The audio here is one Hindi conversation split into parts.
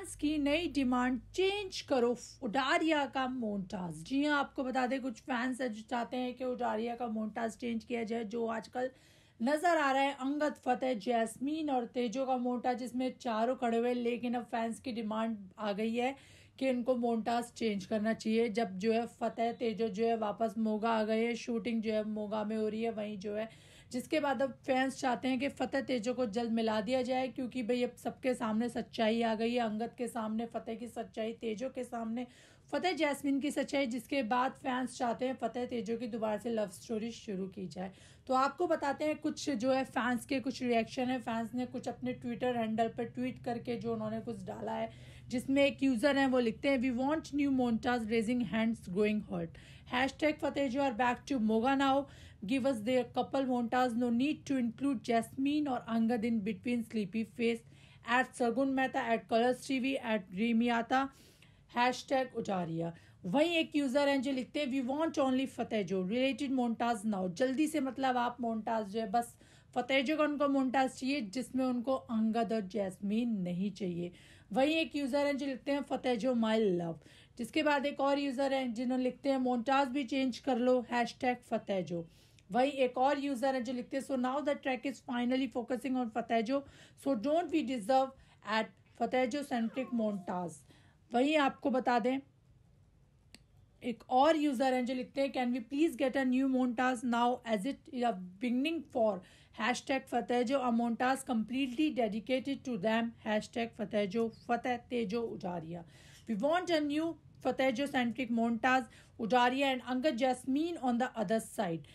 फ्रांस की नई डिमांड चेंज करो उडारिया का मोन्टाज जी हाँ आपको बता दें कुछ फैंस है जो चाहते हैं कि उडारिया का मोन्टाज चेंज किया जाए जो आजकल नजर आ रहा है अंगद फतेह जैस्मीन और तेजो का मोन्टाज जिसमें चारों खड़े हुए लेकिन अब फैंस की डिमांड आ गई है कि इनको मोन्टास चेंज करना चाहिए जब जो है फतेह तेजो जो है वापस मोगा आ गए शूटिंग जो है मोगा में हो रही है वहीं जो है जिसके बाद अब फैंस चाहते हैं कि फ़तेह तेजो को जल्द मिला दिया जाए क्योंकि भाई अब सबके सामने सच्चाई आ गई है अंगद के सामने फ़तेह की सच्चाई तेजो के सामने फतेह जैस्मिन की सच्चाई जिसके बाद फैंस चाहते हैं फतेह तेजो की दोबारा से लव स्टोरी शुरू की जाए तो आपको बताते हैं कुछ जो है फैंस के कुछ रिएक्शन है फैंस ने कुछ अपने ट्विटर हैंडल पर ट्वीट करके जो उन्होंने कुछ डाला है जिसमें एक यूज़र है वो लिखते हैं we want new montage raising hands growing heart hashtag जो और back to Moga now give us their couple montage no need to include Jasmin और Angad in between sleepy face at Sargun Mehta at Colors TV at रीमियाता हैश टैग उजारिया वही एक यूज़र हैं जो लिखते हैं we want only Fatehjo related montage now जल्दी से मतलब आप मोन्टाज जो है बस फतेहजो का उनको मोन्टाज चाहिए जिसमें उनको अंगद और जैस्मीन नहीं चाहिए वही एक यूज़र हैं जो लिखते हैं फतेहजो माई लव जिसके बाद एक और यूज़र हैं जिन्होंने लिखते हैं मोन्टाज भी चेंज कर लो हैश टैग फतेहजो वही एक और यूज़र है जो लिखते हैं so now the track is finally focusing on Fatehjo so don't we deserve at Fatehjo centric montage वहीं आपको बता दें एक और यूज़र हैं जो लिखते हैं can we please get a new montage now as it beginning for hashtag Fateh Jo a montage completely dedicated to them hashtag Fateh Jo Fateh Tejo उजारिया we want a new Fateh Jo centric montage उजारिया and Angad Jasmin on the other side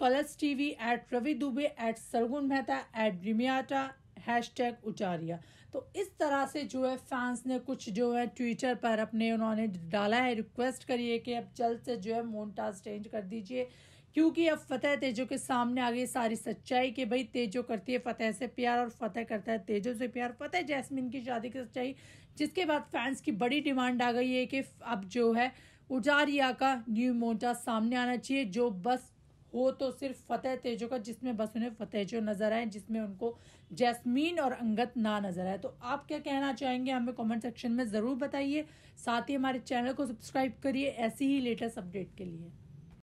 Colors T V at Ravi Dubey at Sargun Mehta at Brimiata, hashtag उचारिया तो इस तरह से जो है फैंस ने कुछ जो है ट्विटर पर अपने उन्होंने डाला है रिक्वेस्ट करिए कि अब जल्द से जो है मोन्टाज चेंज कर दीजिए क्योंकि अब फतेह तेजो के सामने आ गई सारी सच्चाई कि भाई तेजो करती है फतेह से प्यार और फतेह करता है तेजो से प्यार फतेह जैस्मिन की शादी की सच्चाई जिसके बाद फैंस की बड़ी डिमांड आ गई है कि अब जो है उजारिया का न्यू मोटा सामने आना चाहिए जो बस हो तो सिर्फ फ़तेह तेजो का जिसमें बस उन्हें फ़तेह जो नज़र आए जिसमें उनको जैस्मीन और अंगत ना नज़र आए तो आप क्या कहना चाहेंगे हमें कमेंट सेक्शन में ज़रूर बताइए साथ ही हमारे चैनल को सब्सक्राइब करिए ऐसी ही लेटेस्ट अपडेट के लिए